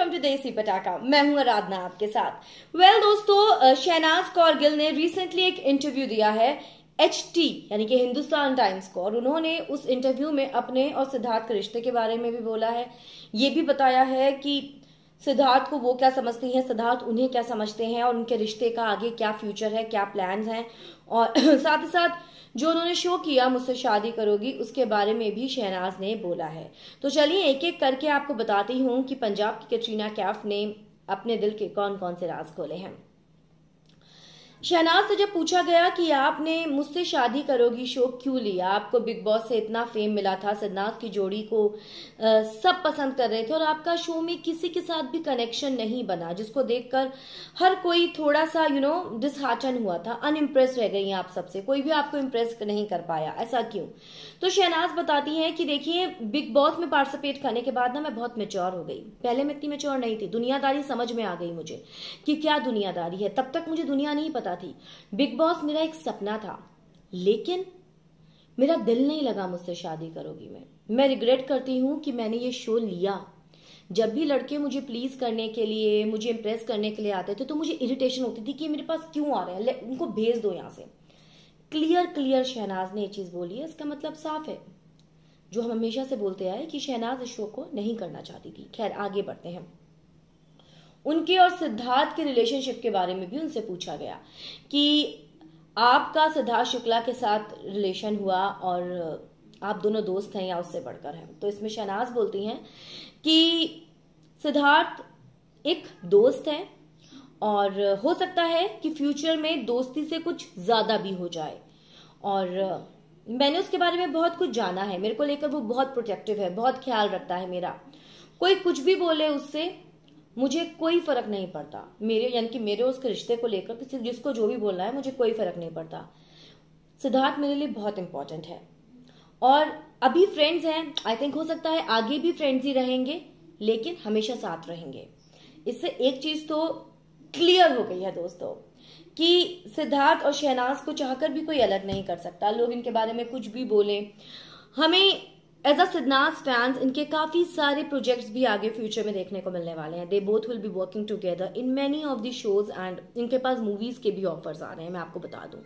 welcome to देसी पटाखा मैं हूं आराधना आपके साथ वेल well, दोस्तों शहनाज कौर गिल ने रिसेंटली एक इंटरव्यू दिया है एच टी यानी कि हिंदुस्तान टाइम्स को और उन्होंने उस इंटरव्यू में अपने और सिद्धार्थ के रिश्ते के बारे में भी बोला है ये भी बताया है कि सिद्धार्थ को वो क्या समझती हैं सिद्धार्थ उन्हें क्या समझते हैं और उनके रिश्ते का आगे क्या फ्यूचर है क्या प्लान्स हैं और साथ ही साथ जो उन्होंने शो किया मुझसे शादी करोगी उसके बारे में भी शहनाज ने बोला है तो चलिए एक एक करके आपको बताती हूँ कि पंजाब की कटरीना कैफ ने अपने दिल के कौन कौन से राज खोले हैं शहनाज से जब पूछा गया कि आपने मुझसे शादी करोगी शो क्यों लिया आपको बिग बॉस से इतना फेम मिला था सिद्धनाथ की जोड़ी को आ, सब पसंद कर रहे थे और आपका शो में किसी के साथ भी कनेक्शन नहीं बना जिसको देखकर हर कोई थोड़ा सा यू नो डिसहाचन हुआ था अनइम्प्रेस रह गई आप सबसे कोई भी आपको इम्प्रेस नहीं कर पाया ऐसा क्यों तो शहनाज बताती है कि देखिए बिग बॉस में पार्टिसिपेट करने के बाद ना मैं बहुत मेच्योर हो गई पहले मैं इतनी मेच्योर नहीं थी दुनियादारी समझ में आ गई मुझे कि क्या दुनियादारी है तब तक मुझे दुनिया नहीं पता लगा थी बिग बॉस मेरा एक सपना था लेकिन मेरा दिल नहीं लगा मुझसे शादी करोगी मैं मैं रिग्रेट करती हूं कि मैंने ये शो लिया जब भी लड़के मुझे प्लीज करने के लिए मुझे इंप्रेस करने के लिए आते थे तो मुझे इरिटेशन होती थी कि मेरे पास क्यों आ रहे हैं उनको भेज दो यहां से क्लियर क्लियर शहनाज ने ये चीज़ बोली है इसका मतलब साफ है जो हम हमेशा से बोलते आए कि शहनाज इस शो को नहीं करना चाहती थी खैर आगे बढ़ते हैं उनके और सिद्धार्थ के रिलेशनशिप के बारे में भी उनसे पूछा गया कि आपका सिद्धार्थ शुक्ला के साथ रिलेशन हुआ और आप दोनों दोस्त हैं या उससे बढ़कर हैं तो इसमें शहनाज बोलती हैं कि सिद्धार्थ एक दोस्त है और हो सकता है कि फ्यूचर में दोस्ती से कुछ ज़्यादा भी हो जाए और मैंने उसके बारे में बहुत कुछ जाना है मेरे को लेकर वो बहुत प्रोटेक्टिव है बहुत ख्याल रखता है मेरा कोई कुछ भी बोले उससे मुझे कोई फर्क नहीं पड़ता मेरे यानी कि मेरे उस रिश्ते को लेकर किसी जिसको जो भी बोलना है मुझे कोई फर्क नहीं पड़ता सिद्धार्थ मेरे लिए बहुत इंपॉर्टेंट है और अभी फ्रेंड्स हैं आई थिंक हो सकता है आगे भी फ्रेंड्स ही रहेंगे लेकिन हमेशा साथ रहेंगे इससे एक चीज तो क्लियर हो गई है दोस्तों कि सिद्धार्थ और शहनाज को चाहकर भी कोई अलग नहीं कर सकता लोग इनके बारे में कुछ भी बोले हमें एज अ सिद्धनाथ फैंस इनके काफी सारे प्रोजेक्ट्स भी आगे फ्यूचर में देखने को मिलने वाले हैं they both will be working together in many of the shows and इनके पास मूवीज के भी ऑफर्स आ रहे हैं मैं आपको बता दूं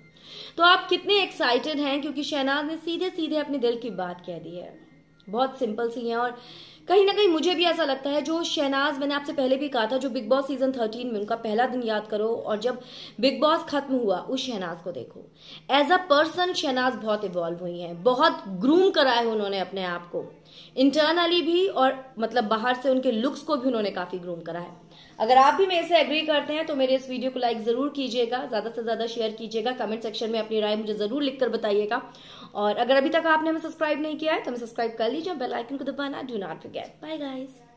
तो आप कितने एक्साइटेड हैं क्योंकि शहनाज ने सीधे सीधे अपने दिल की बात कह दी है बहुत सिंपल सी है और कहीं ना कहीं मुझे भी ऐसा लगता है जो शहनाज मैंने आपसे पहले भी कहा था जो बिग बॉस सीजन थर्टीन में उनका पहला दिन याद करो और जब बिग बॉस खत्म हुआ उस शहनाज को देखो एज अ पर्सन शहनाज बहुत इवॉल्व हुई है बहुत ग्रूम करा है उन्होंने अपने आप को इंटरनली भी और मतलब बाहर से उनके लुक्स को भी उन्होंने काफी ग्रूम करा है अगर आप भी मेरे से एग्री करते हैं तो मेरे इस वीडियो को लाइक ज़रूर कीजिएगा ज़्यादा से ज़्यादा शेयर कीजिएगा कमेंट सेक्शन में अपनी राय मुझे ज़रूर लिखकर बताइएगा और अगर अभी तक आपने हमें सब्सक्राइब नहीं किया है तो हमें सब्सक्राइब कर लीजिए बेल आइकन को दबाना do not forget bye guys